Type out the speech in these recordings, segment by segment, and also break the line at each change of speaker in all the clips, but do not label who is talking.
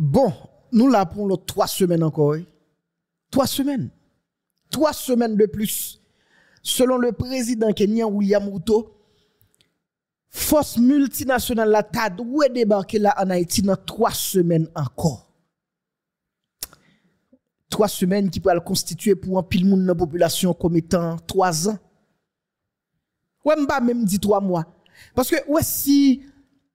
Bon, nous l'apprenons trois semaines encore. Trois semaines. Trois semaines de plus. Selon le président kenyan William Ruto, force multinationale la TAD débarquer là en Haïti dans trois semaines encore. Trois semaines qui peuvent constituer pour un pile monde la population comme étant trois ans. Ouais, pas même dit trois mois. Parce que si,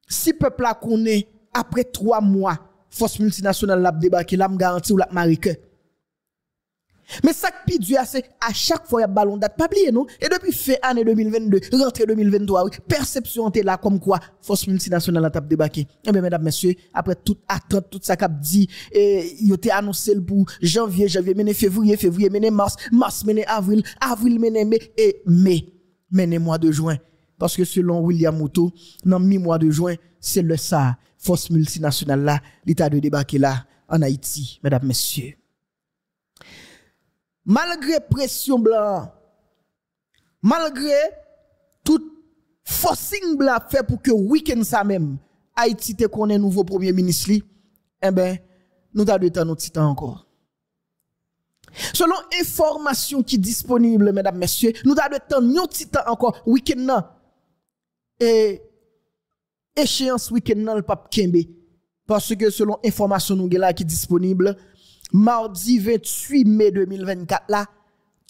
si peuple a connaît après trois mois, force multinationale l'a débarqué, l'a garanti ou l'a ke. Mais ça qui c'est à chaque fois il y a ballon date pas oublier non et depuis fin année 2022 rentrée 2023 perception était là comme quoi force multinationale a débarqué. Eh bien mesdames messieurs après toute attente tout ça qu'a dit et il était annoncé pour janvier janvier mené février février mené mars mars mené avril avril mené mai et mai mené mois de juin parce que selon William Moutou, dans mi-mois de juin, c'est le ça, force multinationale là, l'état de débarquer là, en Haïti, mesdames, messieurs. Malgré pression blanc, malgré tout forcing blanc fait pour que week-end ça même, Haïti te connaît nouveau premier ministre eh ben, nous avons de temps, nous temps encore. Selon information qui disponible, mesdames, messieurs, nous avons de temps, nous temps encore, week-end et échéance week-end dans le pape Parce que selon information nous qui est disponible, mardi 28 mai 2024 là,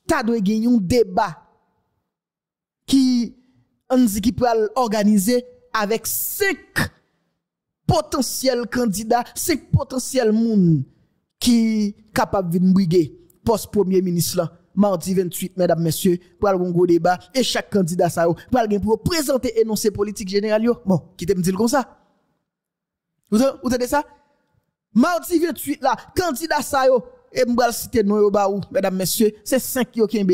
t'as doit un débat qui on qui peut organiser avec cinq potentiels candidats, cinq potentiels moun qui capable de briguer poste premier ministre là mardi 28, mesdames, messieurs, pour un gros débat, et chaque candidat ça, pour présenter énoncé politique générale. bon, qui me dire comme ça? Vous entendez ça? Mardi 28, là, candidat ça, et m'bral citer nous, bah, mesdames, messieurs, c'est 5 qui kembe.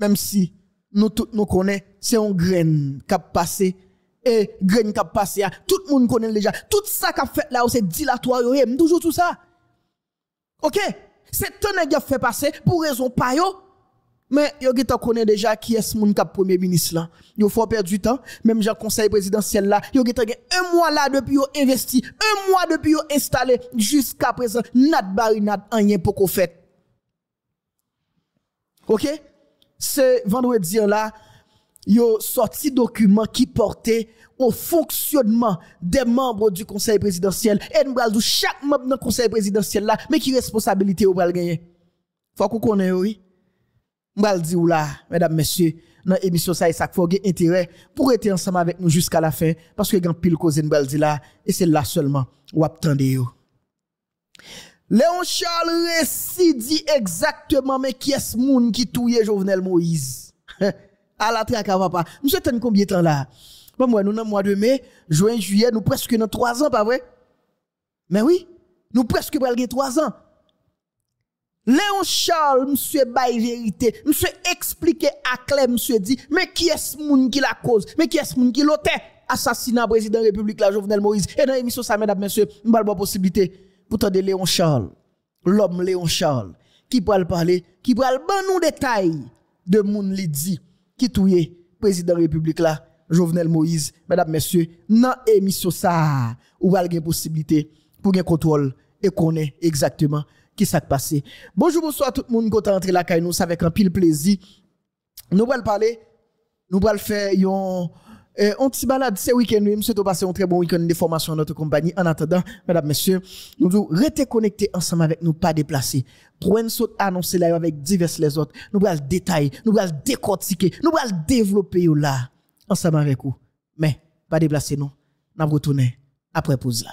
Même si, nous tous nous connaissons, c'est un grain qui a passé, et grain qui a passé, hein. tout le monde connaît déjà, tout ça qui a fait là, c'est dilatoire, et toujours tout ça. Ok? C'est ton a fait passer pour raison pas yo. Mais yo qui connaît déjà qui est ce premier ministre là. Yo faut perdre du temps, même un conseil présidentiel là, yo qui un mois là depuis yo investi, un mois depuis yo installé jusqu'à présent nat barinat rien pour qu'on fait. OK C'est vendredi là, yo sorti document qui portait au fonctionnement des membres du conseil présidentiel. Et nous avons chaque membre du conseil présidentiel là, mais qui responsabilité au gagné gagner. Faut qu'on connaisse, oui. Nous dire là, mesdames, messieurs, dans l'émission ça, ça faut intérêt pour être ensemble avec nous jusqu'à la fin, parce que grand pile cause nous dit là, et c'est là seulement, ou attendez Léon Charles récit dit exactement, mais qui est ce monde qui touille Jovenel Moïse? à la traque à papa. Monsieur, combien de temps là? Bon, moi, nous, dans le mois de mai, juin, juillet, nous presque dans trois ans, pas vrai? Mais oui, nous presque dans trois ans. Léon Charles, monsieur bail vérité, monsieur expliqué à Clem, monsieur dit, mais qui est ce monde qui la cause? Mais qui est ce monde qui l'auteur? Assassinat président de la République, la Jovenel Moïse. Et dans l'émission, ça, mesdames, messieurs, nous avons la possibilité pour de Léon Charles, l'homme Léon Charles, qui peut parler, qui peut le bon nous détail de monde qui dit, qui touye président de la République là, Jovenel Moïse, mesdames, messieurs, dans l'émission ça, ou va une possibilité pour un contrôle et connaître exactement qui s'est passé. Bonjour, bonsoir tout le monde, est d'entrer là, nous, avec un pile plaisir. Nous allons parler, nous allons faire euh, un petit balade ce week-end. Nous souhaitons passer un très bon week-end de formation dans notre compagnie. En attendant, mesdames, messieurs, nous devons restez connectés ensemble avec nous, pas déplacer. Prenez sorte annoncer là avec diverses les autres. Nous allons détailler, nous allons décortiquer, nous allons développer là ensemble avec vous. Mais, pas déplacer, non. Nous retourner après pause là.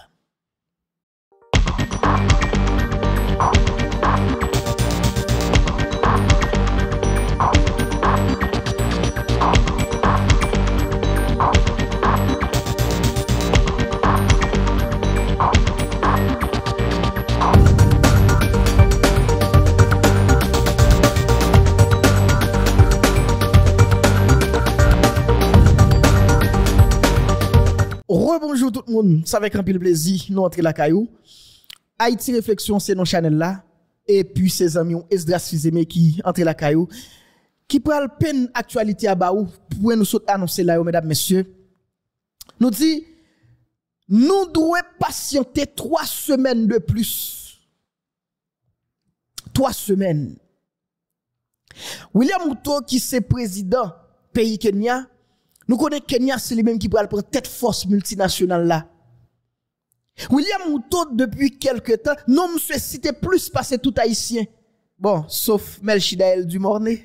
tout le monde, ça avec un de plaisir, nous entrons la caillou. Haïti Réflexion, c'est notre channel là. Et puis ses amis, Esdras Fizeme qui entre la caillou, qui prend peine actualité à Baou, pour nous annoncer là, mesdames, messieurs. Nous dit, nous devons patienter trois semaines de plus. Trois semaines. William Mouto, qui c'est président pays Kenya, nous connaissons Kenya, c'est lui-même qui prendre tête force multinationale là. William Mouto, depuis quelques temps, non, monsieur, cité plus passé tout haïtien. Bon, sauf Melchidael du William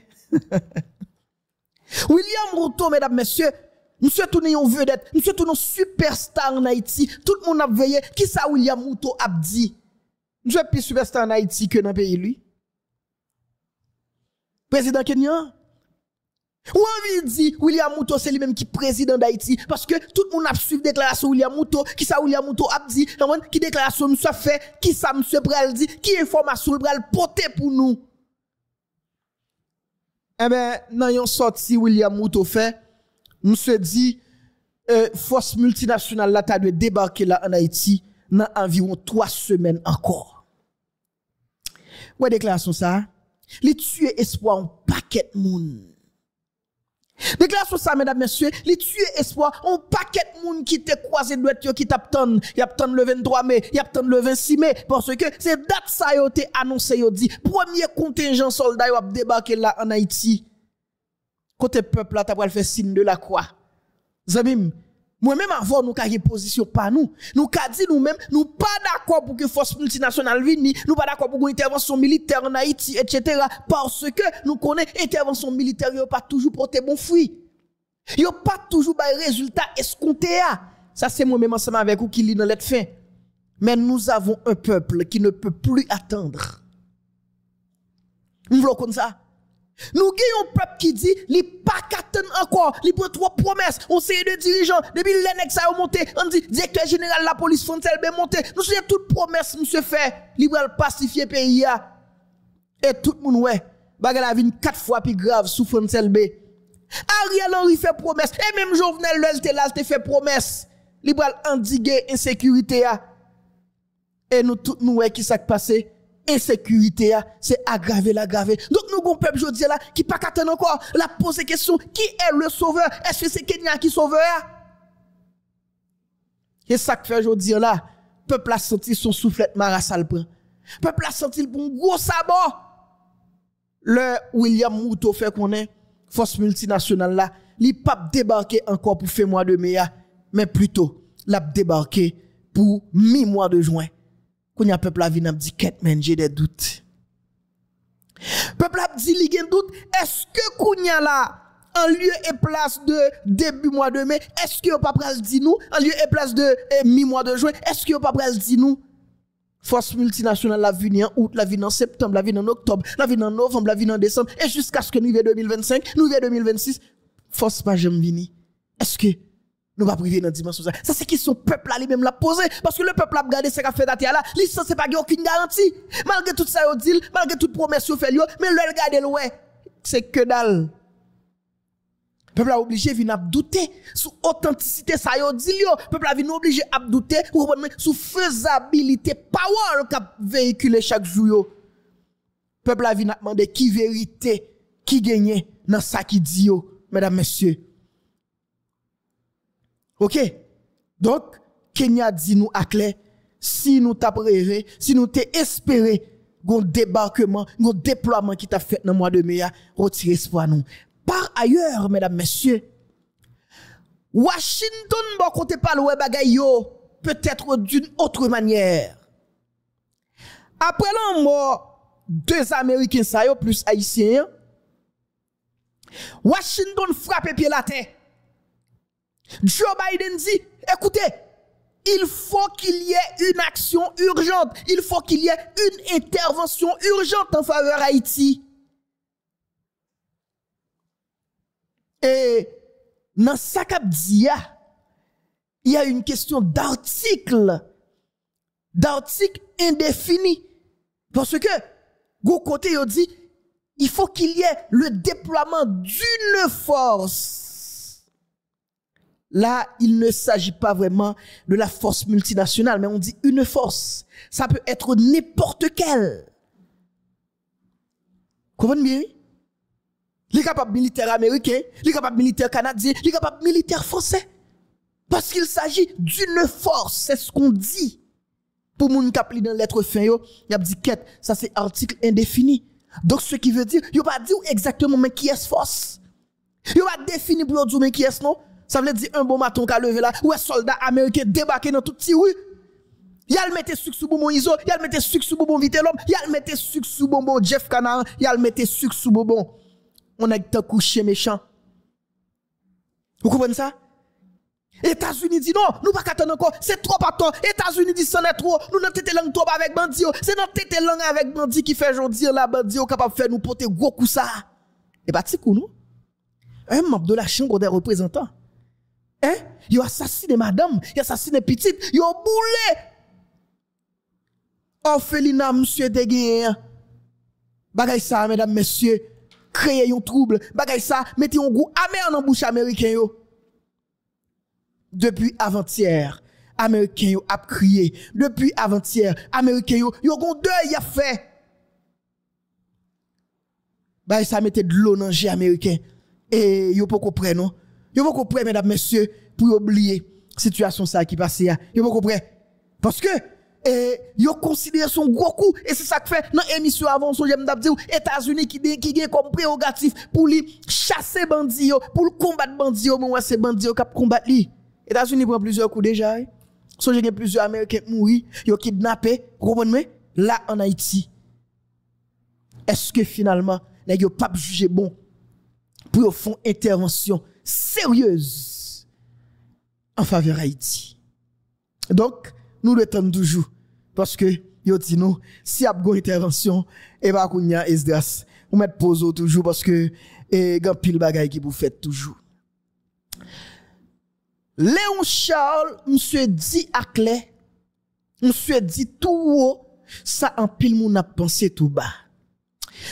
Mouto, mesdames, messieurs, monsieur tourné en vedette, monsieur tous superstar en Haïti. Tout le monde a veillé. Qui ça William Mouto a dit? Monsieur plus superstar en Haïti que dans le pays, lui. Président Kenya ou envie dit William Mouto c'est lui-même qui président d'Haïti parce que tout le monde a suivi déclaration William Mouto qui ça William Mouto a dit qui déclaration soit fait qui ça M. pral dit qui information pral porter pour nous Eh ben dans yon sorti William Mouto fait monsieur dit euh, force multinationale là débarqué débarquer là en Haïti dans environ trois semaines encore. Ouais déclaration ça. Hein? Les tuer espoir en paquet de monde Déclaration ça, mesdames, messieurs, les tuer espoir, on paquet de monde qui te croisé doit qui il y attendent le 23 mai, y attendent le 26 mai, parce que c'est date ça y été annoncé yo dit, premier contingent soldat qui a débarqué là en Haïti. Côté peuple là, t'as pas le faire signe de la croix. Zabim moi-même, avant, nous avons position pas nous. Nous avons dit nous-mêmes, nous pas d'accord pour que force multinationale vienne, nous pas d'accord pour une intervention militaire en Haïti, etc. Parce que nous connaissons intervention militaire, n'a pas toujours porté bon fruit. a pas toujours des résultat escompté. Ça, c'est moi-même ensemble avec vous qui lit dans l'être fin. Mais nous avons un peuple qui ne peut plus attendre. Nous voulons comme ça. Nous avons un peuple qui dit, a pas ans encore, les prend trois promesses, on sait de dirigeants, depuis l'annexe a monté, on dit, directeur général de la police, Fontel est ben monté, nous sommes toutes promesses, monsieur fait, libéral pacifier pays, et tout le monde, ouais, la vie quatre fois plus grave sous Fontel B. Ben. Ariel Henry fait promesse, et même Jovenel Lelte là, fait promesse, libéral endiguer insécurité, et nous tout nous, ouais, qui s'est passé? insécurité, hein, c'est aggravé, l'aggravé. Donc, nous, bon peuple, je là, qui pas qu'attendre encore, la poser question, qui est le sauveur? Est-ce que c'est Kenya qui sauveur? Et ça que fait, je là, peuple a senti son soufflet marasal prend. Peuple a senti le bon gros sabot. Le William Mouto fait qu'on est, force multinationale là, li pas débarquer encore pour faire mois de mai, hein, mais plutôt, l'a débarqué pour mi-mois de juin qu'on a peuple la vie n'a dit men j'ai des doutes peuple a dit il y a est-ce que qu'on y a là en lieu et place de début mois de mai est-ce que pas pral dit nous en lieu et place de eh, mi mois de juin est-ce que pas pral dit nous force multinationale la vie en août la vie en septembre la vie en octobre la vie en novembre la vie en décembre et jusqu'à ce que nous 2025 nous 2026 force pas jamais venir est-ce que nous pas priver dans dimension ça. Ça c'est sont peuple là lui-même l'a posé parce que le peuple a regardé ce qu'a fait la là, l'histoire c'est pas aucune garantie. Malgré tout ça yo dit, malgré toute promesse yo fait mais le regarder ouais, c'est que dalle. Peuple a obligé venir douter sur authenticité ça yo dit le Peuple a venu obligé à douter sur faisabilité parole qu'a véhiculé chaque jour le Peuple a demandé demander qui vérité, qui gagnait dans ça qui dit yo. Mesdames, messieurs, OK Donc, Kenya dit nous à clair, si nous t'apprécions, si nous t'espérons, un débarquement, un déploiement qui t'a fait dans le mois de mai, retirez espoir nous. Par ailleurs, mesdames, messieurs, Washington, bon, côté pas le bagay peut-être d'une autre manière. Après la mort, deux Américains, ça plus Haïtiens, Washington frappe pied la tête. Joe Biden dit, écoutez, il faut qu'il y ait une action urgente, il faut qu'il y ait une intervention urgente en faveur d'Haïti. Et dans sa dia, il y a une question d'article, d'article indéfini. Parce que, gros côté, dit, il faut qu'il y ait le déploiement d'une force Là, il ne s'agit pas vraiment de la force multinationale, mais on dit une force. Ça peut être n'importe quelle. Comprenez bien? Les capables militaires américains, les capables militaires canadiens, les capables militaires français. Parce qu'il s'agit d'une force, c'est ce qu'on dit. Pour qui ont dans lettre fin yo, y a dit quête, ça c'est article indéfini. Donc ce qui veut dire, a pas dit exactement mais qui est force. a pas défini pour dire mais qui est non. Ça veut dire un bon maton qui a levé là, où un soldat américain débarqué dans tout petit a le mettre sucre sous bonbon Iso, le mettre sucre sous bonbon a le mettre sucre sous bonbon Jeff Canard, le mettre sucre sous bonbon. On a été couché méchant. Vous comprenez ça? États-Unis dit non, nous pas attendre encore, c'est trop pas temps. États-Unis dit ça n'est trop, nous n'en tête langue trop avec bandit, oh. c'est notre tête langue avec bandit qui fait jondir la bandit oh, capable faire nous porter gros coup ça. Et bah c'est coup nous Un membre de la chambre des représentants Hein? Ils ont assassiné madame, ils ont assassiné petite, ils ont boulé. Orphelinat, monsieur Deguin. Bagay ça, mesdames, messieurs, créez un trouble. Bagay ça, mettez un goût amer en bouche américain. Yo. Depuis avant-hier, américain a crié. Depuis avant-hier, américain yo, yo gon deuil a fait. Bagay ça, mettez de l'eau dans le américain. Et yo pas non? Yo vous comprenez, mesdames, messieurs, pour oublier la situation ça qui passe hein. là. Yo vous comprenez? Parce que, vous eh, yo son gros coup et c'est ça que fait dans l'émission avant son j'aime dire États-Unis qui ont comme prérogatif pour chasser chasser bandits, pour combattre les mais ouais c'est bandits qui combattre Les États-Unis prend plusieurs coups déjà hein. so j'ai plusieurs américains mouri yo kidnappé comprenez là en Haïti est-ce que finalement n'est-ce pas jugé bon pour faire une intervention sérieuse en faveur d'Haïti. Donc, nous attendons toujours. Parce que, yo dit si eh ben, y a une intervention, vous va qu'on y pause toujours parce que, et, qui vous faites toujours. Léon Charles, monsieur dit à clé, monsieur dit tout haut, ça en pile a pensé tout bas.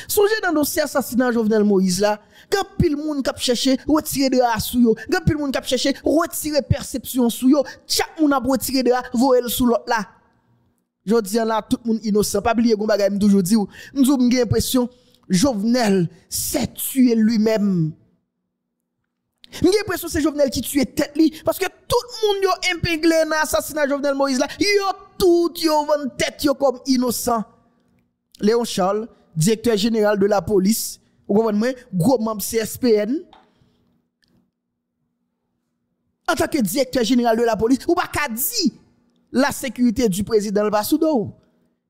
Songez dans le dossier assassinat Jovenel Moïse là, Gan pile moun kap chercher retirer de la sou yo. Gan pile moun kap chercher retirer perception sou yo. Chaque moun a retiré de la voel sous l'autre là. Je dis la tout moun innocent. Pas oublier gon bagay m toujours di ou. impression Jovenel s'est tué lui-même. J'ai l'impression que c'est Jovenel qui tue tête parce que tout le monde yo impinglé dans l'assassinat Jovenel Moïse là, yo tout yo tête comme innocent. Léon Charles, directeur général de la police, vous comprenez Gros membre CSPN. En tant que directeur général de la police, ou pas dire la sécurité du président le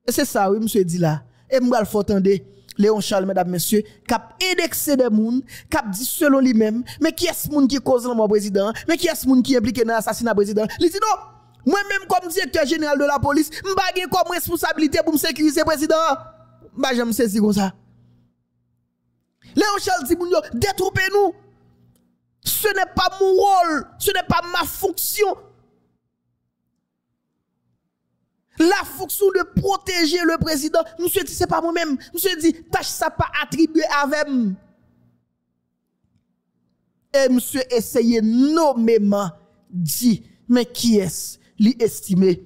Et c'est ça, oui, monsieur dit là. Et m'gal faut entendre Léon Charles, mesdames, messieurs, a indexé des qui cap dit selon lui-même, mais qui est-ce monde qui cause le président, mais qui est-ce monde qui impliqué dans l'assassinat président. Il dit non, moi-même comme directeur général de la police, je comme responsabilité pour me sécuriser président. Bah, j'aime dit comme ça. Léon Charles dit, détroupez nous Ce n'est pas mon rôle, ce n'est pas ma fonction. La fonction de protéger le président, monsieur dit, c'est pas moi-même. Monsieur dit, tâche ça pas attribué à moi. Et monsieur essayait nommément dit, mais qui est-ce lui estimé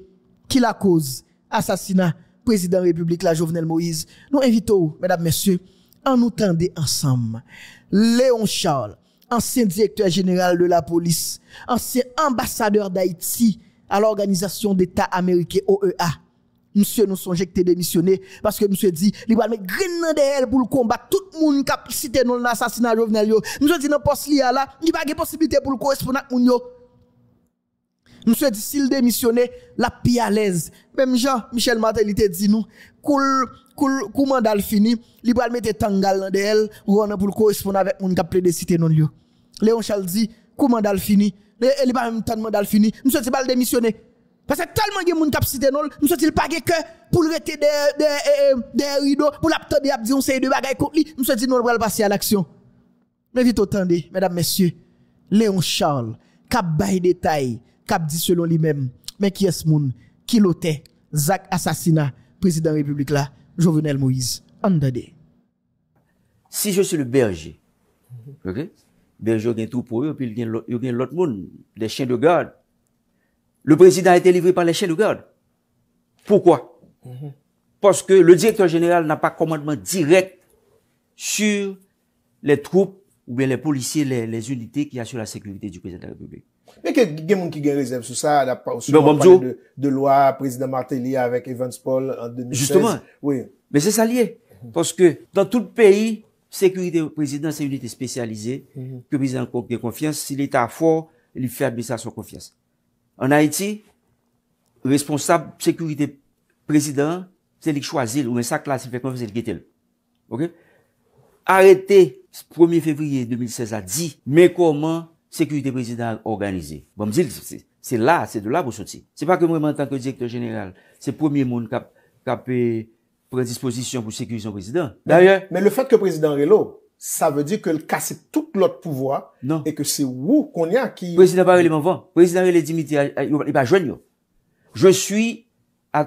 qui la cause assassinat président République, la Jovenel Moïse. Nous invitons, mesdames, messieurs, en nous tendait ensemble. Léon Charles, ancien directeur général de la police, ancien ambassadeur d'Haïti à l'organisation d'État américain OEA. Monsieur nous songeait que démissionné parce que monsieur dit, il va mettre green pour le combat tout le monde qui a cité dans l'assassinat Jovenel. Monsieur dit, dans poste là, il n'y a pas de possibilité pour le correspondre à Monsieur dit, s'il démissionnait, la pire à l'aise. Même Jean, Michel Martel, il te dit nous, cool, cool, cool mandal fini, il va mettre Tangal dans elle, ou on pour correspondre avec mon cap de cité non lieu. Léon Charles dit, cool mandal fini, il va même tant mandal fini, monsieur dit, pas démissionner. Parce que tellement de monde qui a cité non, monsieur dit, pas que pour rester des, de eh, eh, des rideaux, pour l'abtendre, il dit, on sait de bagaille contre lui, monsieur dit, non, on va passer à l'action. Mais vite, attendez, mesdames, messieurs, Léon Charles, cap bail détail, cap dit selon lui-même. Mais qui est ce monde Qui l'était Zach assassinat, président de la République là, Jovenel Moïse. Andade. Si
je suis le berger, ok Berger a tout pour eux, puis il y a l'autre monde, des chiens de garde. Le président a été livré par les chiens de garde. Pourquoi Parce que le directeur général n'a pas commandement direct sur les troupes ou bien les policiers, les, les unités qui assurent la sécurité du président de la République. Mè ke gè moun ki gè rezèv sou sa? Mè bon mzou? De lwa, prezident Martelly avèk Evans
Paul an 2016. Justèman,
mè se sa liè. Pòske, dan tout peyi, sekurite prezident se yonite spesyalize ke bize an konke konfians. Si l'Etat fò, li fè adbe sa son konfians. An Haiti, responsab sekurite prezident se li chwazil ou mè sa klasi fè konfisen li gè tel. Arète, 1è fevriye 2016 a di, mè konman Sekurite prezidant organize. Bon m'dil, se la, se de la pou soti. Se pa ke mwen man tanke direktor general, se premier moun kap prezisposisyon pou sekurisyon prezidant.
D'ayon... Men le fat ke prezidant Reylo,
sa ve di ke kase tout l'ot pouvoi, e ke se wou kon ya ki... Prezidant Reylo, m'anvan. Prezidant Reylo, Dimitri, yon pa jwen yon. Je suis a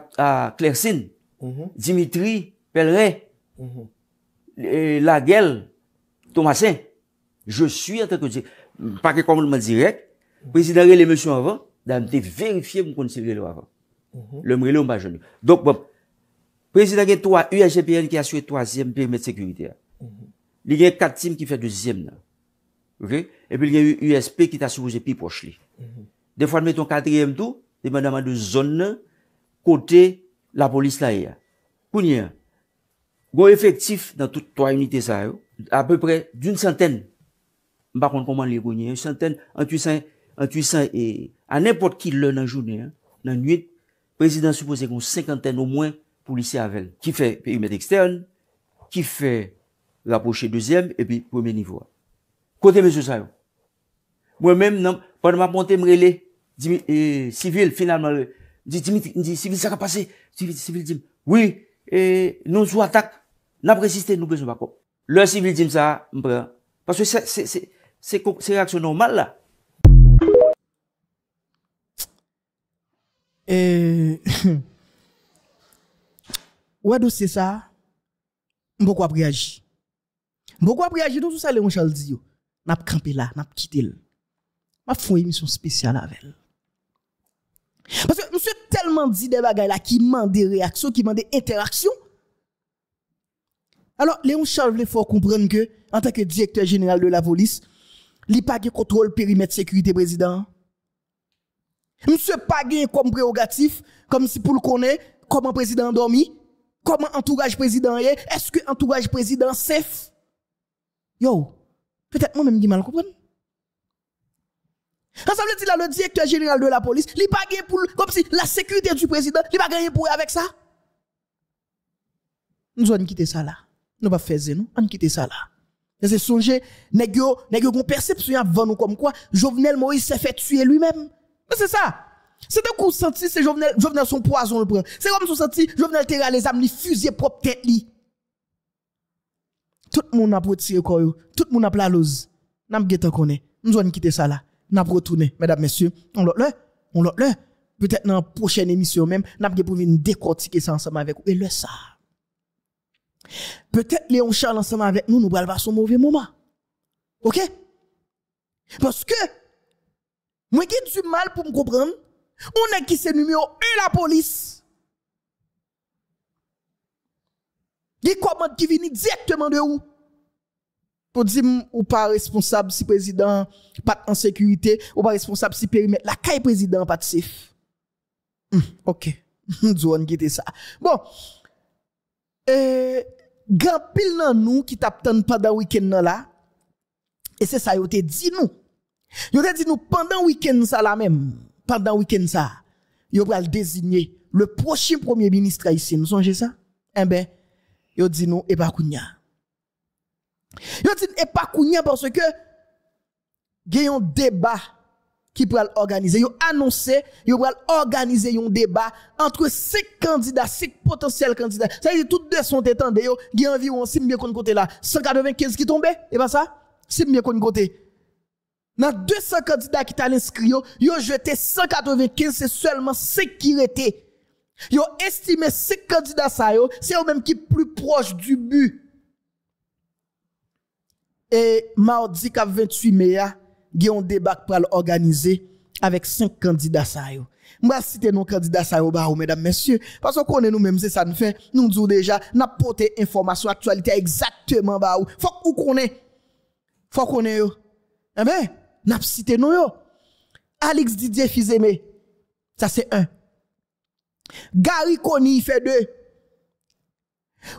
Klersin, mhm. Dimitri, Pelre, mhm. Laguel, Thomasin. Je suis an tanke direktor general. pa ke komounman direk, prezidarye le monsyon avan, dan mte verifiye moun kounse vile lo avan. Le mreli ou mba jouni. Dok bom, prezidarye to a UAGPN ki aswe toasyem permit sekurite a. Li gen kat tim ki fe dozyem nan. Ok? Epi li gen UUSP ki ta soubouze pi poch li. De fwa mwen ton katriyem tou, te mwen nanman do zon nan, kote la polis la e a. Kounye a? Gon efektif nan to a unité sa yo, a peu pre d'un santèn Mpa kon konman li gwenye, yon centen, an tuysan, an tuysan, an nèpot ki lè nan jounen, nan nwit, prezident supposè kon, senkantèn ou mwen, pou lise avèl. Ki fè, pe yon mèd ekstern, ki fè, rapoche, deuxième, epi, pwèmè nivou. Kote mè sou sayon. Mwen mèm, nan, pwèmè mè aponte mrele, eh, civil, finalman, euh, di civil sèk apase, civil dim, wè, nou sou atak, nan preziste, nou bè son bako. Se reaksyon nouman la.
Ou ados se sa, mpoko ap reagi. Mpoko ap reagi, tout sa Léon Charles di yo. Map kranpe la, map kite l. Map fwen yi misyon spesyal la vel. Paske msè telman di de bagay la ki man de reaksyon, ki man de interaksyon. Alors, Léon Charles lè fò komprèn ke, an takke direktèr jeneral de la volis, an takke direktèr jeneral de la volis, Li pas contrôle périmètre sécurité président. Monsieur pas comme prérogatif, comme si pour le connaître, comment président dormi, comment entourage président est, est-ce que entourage président safe? Yo, peut-être moi-même qui mal comprendre. Ensemble, le directeur général de la police, il pas gagné pour comme si la sécurité du président, il pas gagné pour avec ça. Nous allons quitter ça là. Nous va faire nous, on quitter ça là. C'est songer, nèg yo, nèg yo y perception avant nous comme quoi Jovenel Moïse s'est fait tuer lui-même. Mais c'est ça. C'est un coup senti, c'est Jovenel, Jovenel son poison le prend. C'est comme son senti, Jovenel terra les amis, li propre tête li. Tout le monde a retiré corps, tout le monde a la lose. N'a pas Nous allons quitter ça là. N'a retourner, mesdames messieurs, on l'a là, on l'a là. Peut-être dans la prochaine émission même, n'a pas pour venir décortiquer ça ensemble avec vous. Et le ça. Peut-être Léon Charles ensemble avec nous, nous allons passer un mauvais moment. OK? Parce que, moi ai du mal pour me comprendre, on est qui c'est numéro 1 la police. Il comment qui vient directement de où? Pour dire, ou pas responsable si président pas en sécurité, ou pas responsable si périmètre, la caille président pas de safe. Hum, OK. nous qui était ça. Bon. Euh, Gan pile nan nous qui t'attendent pendant week-end Et c'est ça, yo te dit nous. Yo te dit nous pendant week-end ça la même. Pendant week-end ça. Yo pral désigner le prochain premier ministre haïtien. Nous songez ça? Eh ben, yo dit nous, et pas kounya. Yo dit, et pas kounya parce que, gayon débat qui pourra organiser, yo annoncé, yo pourraient organiser un débat entre cinq candidats, six potentiels candidats. Ça veut dire tous deux sont étendues, il y a environ 6. mieux qu'on côté là, 195 qui tombaient, et eh pas ben ça, 6. mieux qu'on côté. Dans 200 candidats qui étaient inscrit, ils ont jeté 195, c'est seulement 5 qui étaient. Yo estimé 6 candidats ça c'est eux même qui plus proche du but. Et mardi 28 mai, qui ont débat pour organiser avec cinq candidats ça yo. M'a citer nos candidats ça yo mesdames messieurs parce qu'on connaît nous mêmes c'est ça nous fait nous disons déjà n'a porté information actualité exactement ba ou faut qu'on connaît faut qu'on yo. Eh ben n'a cité nous yo. Alex Didier Fizeme ça c'est un. Gary Koni fait deux.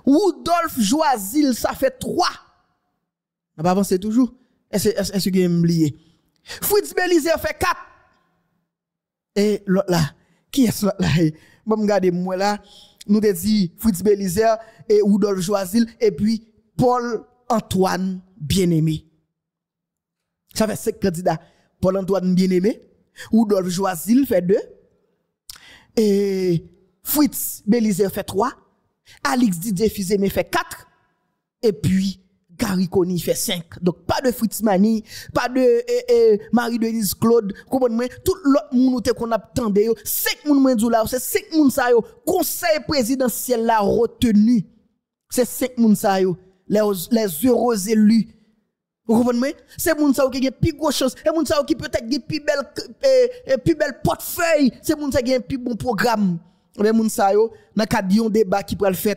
Rudolf Joisil ça fait trois. On va avancer toujours. Est-ce que vous oublié? Fritz Belize fait 4. Et l'autre là, qui est l'autre là? Bon, regardez, moi là, nous te dit Fritz Belize et Rudolf Joisil et puis Paul Antoine Bien-Aimé. Ça fait 5 candidats. Paul Antoine Bien-Aimé, Rudolf Joisil fait 2. Et Fritz Belize fait 3. Alex Didier Fizeme fait 4. Et puis, Cariconi fait 5. Donc, pas de Fritz Mani, pas de eh, eh, Marie-Denise Claude, comprenez Tout l'autre monde qu'on a tendu, 5 monde là, c'est 5 monde ça yo. Conseil présidentiel là retenu. C'est 5 monde ça yo. Les, les heureux élus. Vous comprenez C'est moun sa qui gen plus de chance, c'est moun sa qui peut-être plus belle eh, plus belle portefeuille, c'est moun sa qui le plus bon programme. Les moun sa yo, dans cadre débat qui pourrait le faire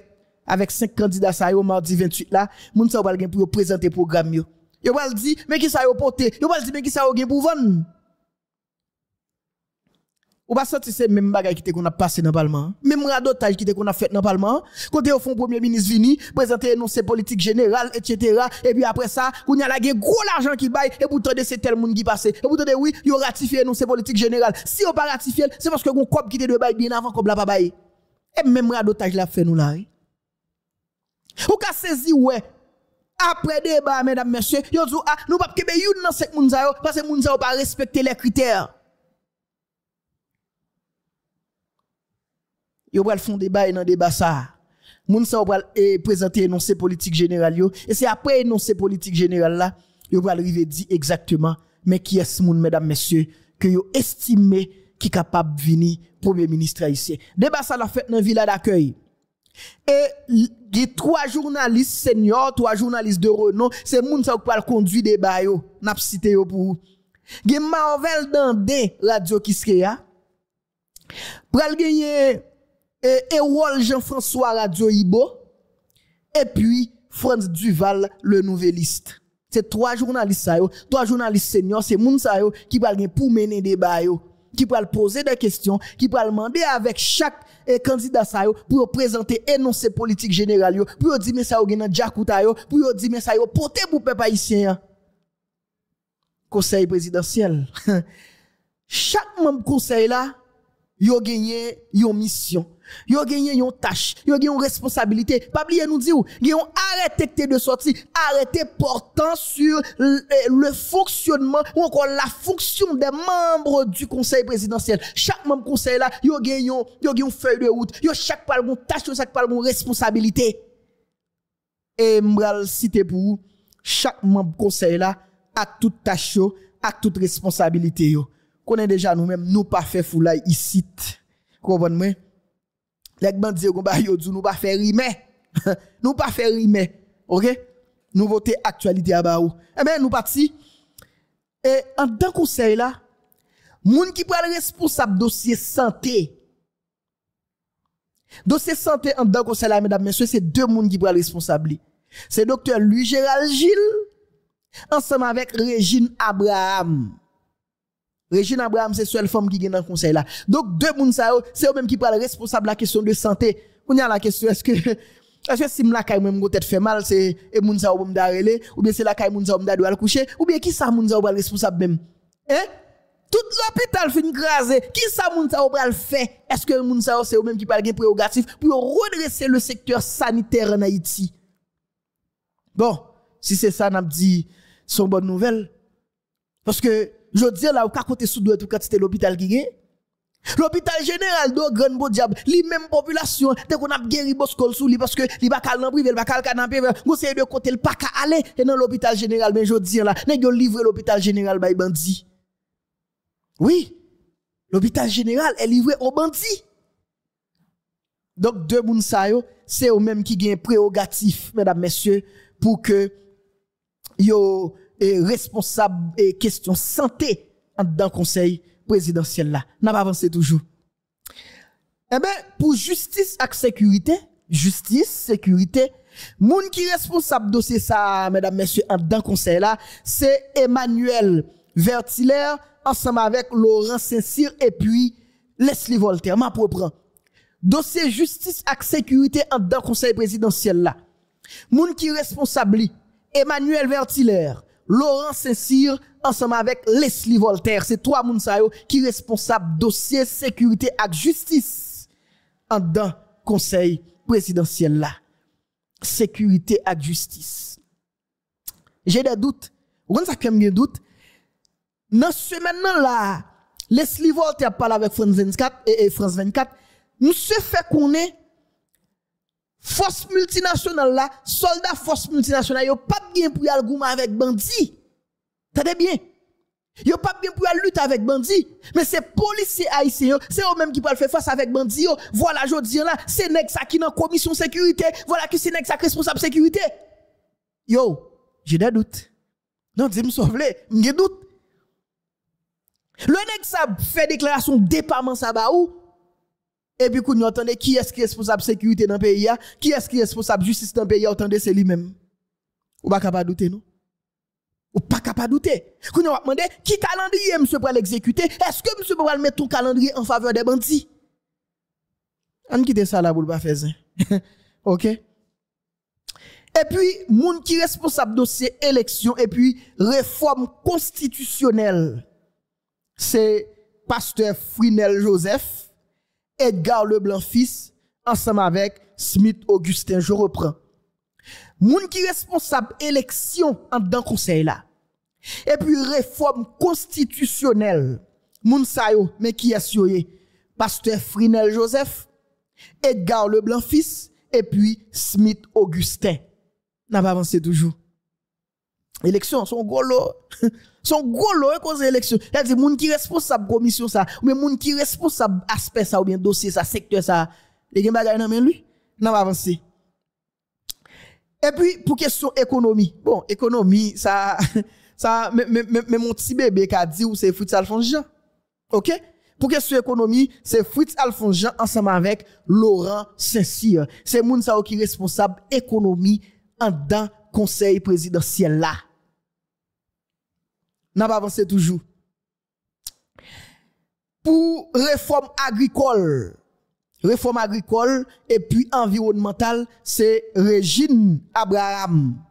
avec cinq candidats ça yo mardi 28 là, moun sa pas pour présenter programme yo. Yo va dire mais qui ça yo porter, yo pas dire mais qui ça yo gen pour vendre. Ou pas senti c'est même bagay qui te qu'on a passé dans le Parlement. Hein? Même radotage qui te qu'on a fait dans le Parlement. Hein? Quand au fond premier ministre vini, présenter énoncé politique générale, etc. Et puis après ça, qu'on y a la gros l'argent qui baille, et pourtant de c'est tel monde qui passe. Et pourtant de oui, yon ratifié énoncé politique générale. Si yon pas ratifié, c'est parce que yon cop qui te de bail bien avant qu'on la pas bail. Et même radotage la fait nous là. Hein? Ou ka saisi ouais. Après débat mesdames messieurs, yo dit ah nous pas kebe youn nan sek moun sa yo parce que moun sa yo pas respecter les critères. Yo pral font débat e nan débat ça. Moun sa yo pral présenté présenter énoncé politique générale yo et c'est après énoncé politique générale là, yo pral rive dit exactement mais qui est ce moun mesdames messieurs que yo estime qui capable venir premier ministre haïtien. Débat ça la fête dans villa d'accueil. Et il trois journalistes seniors, trois journalistes de renom, c'est moun sa qui le conduit des bayo, n'a cité yo pour. Il y a Marvel Dandé, radio qui hein. Pour eh, Jean-François Radio Ibo et puis Franz Duval le nouvelliste. C'est trois journalistes trois journalistes seniors, c'est moun gens qui pral conduit pour mener des bayo qui pourra poser des questions, qui pourra demander avec chaque eh, candidat ça pour présenter énoncé politique générale pour dire mais ça ou des pour dire mais ça yo porter pour peuple haïtien. Conseil présidentiel. chaque membre conseil là, yo gagné une mission Yo gagné yon tâche, yo gagné une responsabilité. Pas oublier nous ils yon arrêté de sortir, arrêté portant sur le, fonctionnement ou encore la fonction des membres du conseil présidentiel. Chaque membre conseil là, yo gagné yon, une feuille de route, yo chaque pas bon tâche, chaque pas bon responsabilité. Et m'bral citer pour chaque membre conseil là a toute tâche, a toute responsabilité yo. déjà nous-mêmes, nous pas fait foulay ici. Comprenez-moi? les bandits ont bah yo nous pas faire rimer nous pas faire rimer OK nous actualité à baou eh ben nous parti et eh, en tant conseil là monde qui le responsable dossier santé dossier santé en tant conseil là mesdames messieurs c'est deux personnes qui le responsable c'est docteur Louis Gérald Gilles ensemble avec Régine Abraham Régine Abraham, c'est seule femme qui est dans le conseil là. Donc, deux personnes, c'est eux-mêmes qui parlent responsable de la question de santé. On a la question, est-ce que, est-ce que si la caille même tête fait mal, c'est et moun sa ou m'da ou bien c'est la caille moun sa ou m'da doit coucher, ou bien qui ça moun sa ou responsable même? Hein? Tout l'hôpital fin grasé. Qui ça moun sa ou le fait? Est-ce que moun sa c'est eux-mêmes qui parlent gain prérogatif pour redresser le secteur sanitaire en Haïti? Bon, si c'est ça, n'a dit, son bonne nouvelle. Parce que, je dis là, ou ka côté sous douette ou c'était l'hôpital qui gagne. L'hôpital général de grand beau diable, les même population, dès qu'on a guéri Boscol sous lui parce que li pas calme privé, pas calme canapé, vous c'est de côté le pas aller et dans l'hôpital général mais je dis là, nèg pas livré l'hôpital général by bandits. Oui. L'hôpital général est livré aux bandits. Donc deux moun sa yo, c'est eux même qui gagne prérogatif mesdames messieurs pour que yo et responsable et question santé dans le conseil présidentiel là. N'a pas avancé toujours. Eh bien, pour justice et sécurité, justice, sécurité, moun qui responsable dossier ça, mesdames, messieurs, dans le conseil là, c'est Emmanuel Vertilaire, ensemble avec Laurent Saint-Cyr et puis Leslie Voltaire. Ma propre. Dossier justice et sécurité dans le conseil présidentiel là. Moun qui responsable, Emmanuel Vertilaire, Laurent Saint-Cyr, ansama vek Leslie Voltaire, se 3 moun sa yo ki responsab dosye sekurite ak justice an dan konsey presidansyen la. Sekurite ak justice. Jè de dout, woun sa kem gen dout, nan semen nan la, Leslie Voltaire pala vek France 24, nou se fe konen force multinationale là, soldat force multinationale, yo pas bien pour aller avec bandi. T'as bien? Yo pas bien pour aller lutter avec bandit. mais c'est policiers haïtiens, c'est eux mêmes qui peuvent faire face avec bandits. Voilà je dis là, c'est nèg ça qui dans commission sécurité, voilà qui c'est nèg ça responsable sécurité. Yo, j'ai des doutes. Non, dis-moi sauve j'ai des doutes. Le nex ça fait déclaration département ça et puis, nous entendons qui est-ce qui est responsable de sécurité dans le pays, hein? qui est-ce qui est responsable de justice dans le pays, entendez, c'est lui-même. Ou pas capable de douter, non? Ou pas capable de douter. Quand on va demander, qui calendrier monsieur pour l'exécuter? Est-ce que monsieur pour mettre ton calendrier en faveur des bandits? On quitte ça là pour le pas faire hein? OK? Et puis, monde qui responsable de ces élections et puis réforme constitutionnelle, c'est pasteur Frinel Joseph Edgar Leblanc fils, ensemble avec Smith Augustin. Je reprends. Moun qui responsable élection en dans conseil là. Et puis réforme constitutionnelle. Moun sa mais qui est Pasteur Frinel Joseph, Edgar Leblanc fils, et puis Smith Augustin. N'a pas avancé toujours élection son gros lot son gros lot hein, cause élection c'est dire moun qui responsable commission ça ou bien moun qui responsable aspect ça ou bien dossier ça secteur ça les gens bagay nan men lui n'a pas avancé et puis pour question économie bon économie ça ça mais mon petit bébé qui a dit ou c'est Fritz Alphonse Jean OK pour question économie c'est Fritz Alphonse Jean ensemble avec Laurent Saint-Cyr c'est moun ça qui responsable économie en dans conseil présidentiel là n'a pas avancé toujours. Pour réforme agricole, réforme agricole et puis environnementale, c'est Régine Abraham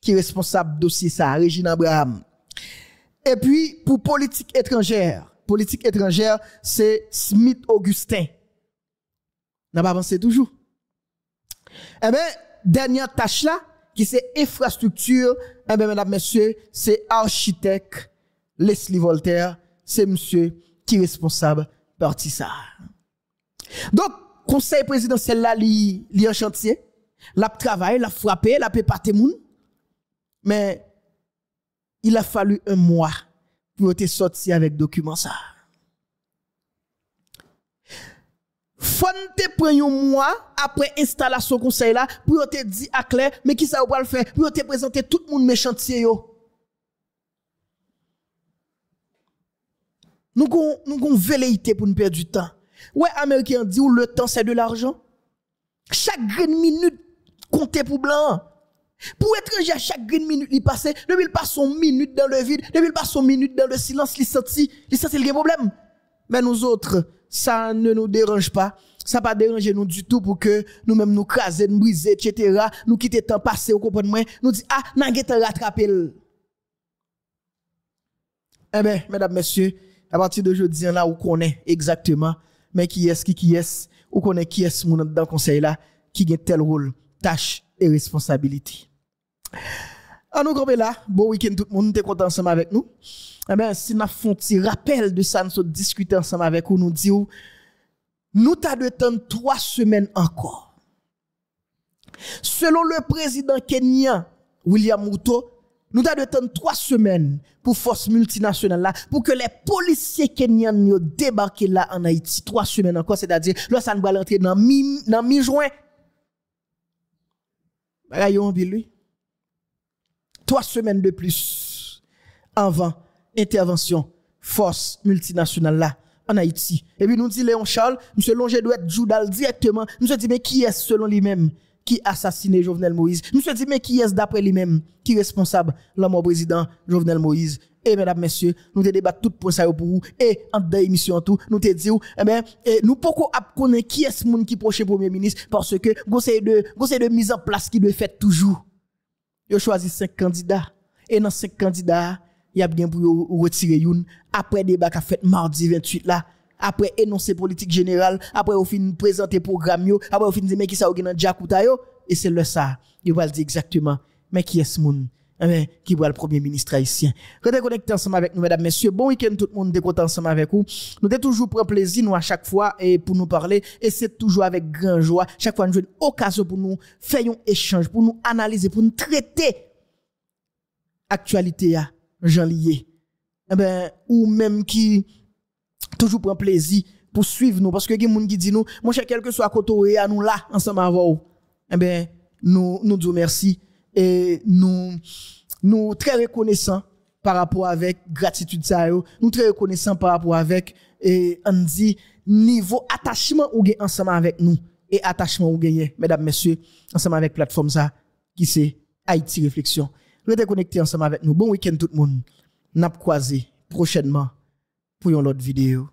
qui est responsable dossier ça, Régine Abraham. Et puis pour politique étrangère, politique étrangère, c'est Smith Augustin. N'a pas avancé toujours. Eh bien, dernière tâche là, qui c'est infrastructure eh bien, mesdames, messieurs, c'est architecte Leslie Voltaire, c'est monsieur qui est responsable parti ça. Donc, conseil présidentiel là, li, li chantier, l'a travaillé, l'a frappé, l'a pépaté moun, mais il a fallu un mois pour être sorti avec document ça. te prend un mois après installation conseil là pour te dire à clair mais qui ça va le faire pour te présenter tout le monde méchantier yo. Nous avons une pour nous perdre du temps. Ouais, dit disent le temps c'est de l'argent. Chaque green minute comptez pour blanc. Pour être à chaque green minute il passe, depuis il passe son minute dans le vide, depuis il passe son minute dans le silence, il sentit, il sentit le problème. Mais nous autres, ça ne nous dérange pas. Ça pas déranger nous du tout pour que nous-mêmes nous craser, nous briser, etc. Nous quitter temps passé, vous comprenez Nous dit, ah, n'a pas rattrapé. Eh bien, mesdames, messieurs, à partir d'aujourd'hui, hein, là, on connaît exactement, mais qui est-ce, qui, qui est-ce, connaît qui est-ce, dans le conseil là, qui a tel rôle, tâche et responsabilité. Ah, nous là, bon week-end tout le monde, t'es content ensemble avec nous. Eh bien, si nous avons un petit rappel de ça, nous avons discuté ensemble avec vous, nous disons, nous avons de temps trois semaines encore. Selon le président kenyan, William Ruto, nous avons de trois semaines pour force multinationale là, pour que les policiers kenyans débarquent là en Haïti. Trois semaines encore, c'est-à-dire, là, ça nous va entrer dans mi-juin. Mi bah, lui trois semaines de plus avant intervention force multinationale là en Haïti. Et puis nous dit Léon Charles, monsieur Longé doit être Joudal directement. Nous dit mais qui est selon lui-même qui assassiné Jovenel Moïse Nous dit mais qui est d'après lui-même qui est responsable l'homme mort président Jovenel Moïse et eh, mesdames, messieurs, nous te débattons tout pour ça pour vous. Et en deux émissions, tout, nous te disons, eh, ben, eh nous pourquoi connaître qui est ce monde qui proche premier ministre parce que, vous de, de mise en place qui doit fait toujours. Yo choisi cinq candidats. Et dans cinq candidats, il y a bien pour retirer une après débat qu'a fait mardi 28 là après énoncer politique générale après au fin présenter programme yo après au fin dire mais qui ça ou dans et c'est le ça il va dire exactement mais qui est ce monde eh ben, qui voit le premier ministre haïtien. êtes connectés ensemble avec nous, mesdames, messieurs. Bon week-end tout le monde, ensemble avec vous. Nous sommes toujours à plaisir, nous, à chaque fois, et pour nous parler. Et c'est toujours avec grand joie. Chaque fois, nous avons une occasion pour nous faire un échange, pour nous analyser, pour nous traiter actualité à hein, Jean Eh ben, ou même qui toujours prend plaisir pour suivre nous. Parce que il y a des gens qui disent nous, mon cher, quel que soit côté, nous là, ensemble avec vous. Eh ben, nous, nous disons merci et nous, nous très reconnaissants par rapport avec gratitude ça nous très reconnaissants par rapport avec et on dit niveau attachement ou gain ensemble avec nous et attachement ou gagne mesdames messieurs ensemble avec plateforme ça qui c'est Haïti réflexion restez connectés ensemble avec nous bon week-end tout le monde n'a croisé prochainement pour une autre vidéo